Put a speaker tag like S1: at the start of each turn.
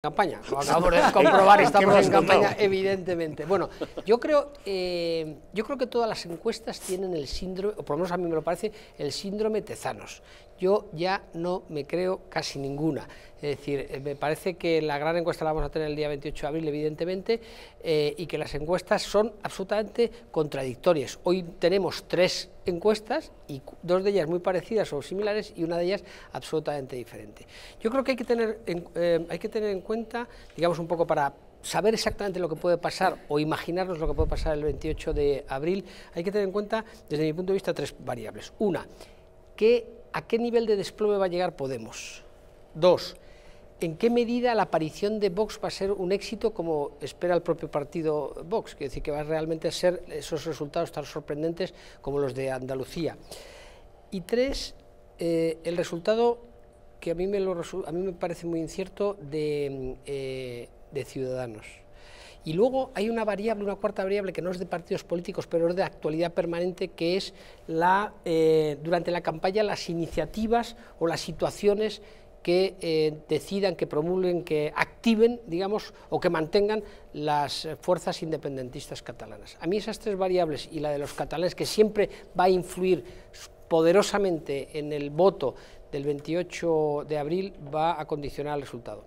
S1: campaña, lo acabamos de comprobar, estamos en campaña, evidentemente. Bueno, yo creo, eh, yo creo que todas las encuestas tienen el síndrome, o por lo menos a mí me lo parece, el síndrome Tezanos. Yo ya no me creo casi ninguna. Es decir, eh, me parece que la gran encuesta la vamos a tener el día 28 de abril, evidentemente, eh, y que las encuestas son absolutamente contradictorias. Hoy tenemos tres encuestas, y dos de ellas muy parecidas o similares y una de ellas absolutamente diferente. Yo creo que hay que tener en, eh, hay que tener en cuenta, digamos un poco para saber exactamente lo que puede pasar o imaginarnos lo que puede pasar el 28 de abril, hay que tener en cuenta, desde mi punto de vista, tres variables. Una, a qué nivel de desplome va a llegar Podemos. Dos, ¿En qué medida la aparición de Vox va a ser un éxito como espera el propio partido Vox? es decir que va a ser esos resultados tan sorprendentes como los de Andalucía. Y tres, eh, el resultado que a mí me, lo, a mí me parece muy incierto eh, de, Ciudadanos. Y luego hay una variable, una cuarta variable que no es de partidos políticos, pero es de actualidad permanente, que es la, eh, durante la campaña las iniciativas o las situaciones que eh, decidan, que promulguen, que activen, digamos, o que mantengan las eh, fuerzas independentistas catalanas. A mí esas tres variables y la de los catalanes, que siempre va a influir poderosamente en el voto del 28 de abril, va a condicionar el resultado.